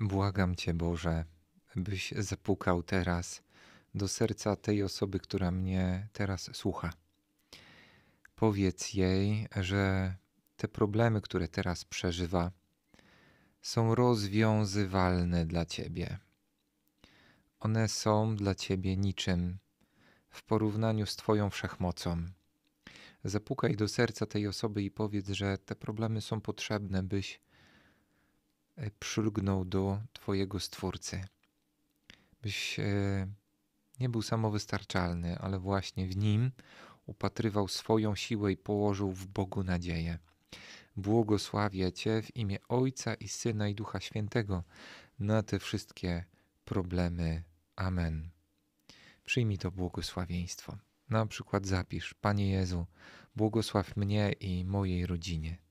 Błagam Cię, Boże, byś zapukał teraz do serca tej osoby, która mnie teraz słucha. Powiedz jej, że te problemy, które teraz przeżywa, są rozwiązywalne dla Ciebie. One są dla Ciebie niczym w porównaniu z Twoją wszechmocą. Zapukaj do serca tej osoby i powiedz, że te problemy są potrzebne, byś E, przylgnął do Twojego Stwórcy. Byś e, nie był samowystarczalny, ale właśnie w Nim upatrywał swoją siłę i położył w Bogu nadzieję. Błogosławię Cię w imię Ojca i Syna i Ducha Świętego na te wszystkie problemy. Amen. Przyjmij to błogosławieństwo. Na przykład zapisz: Panie Jezu, błogosław mnie i mojej rodzinie.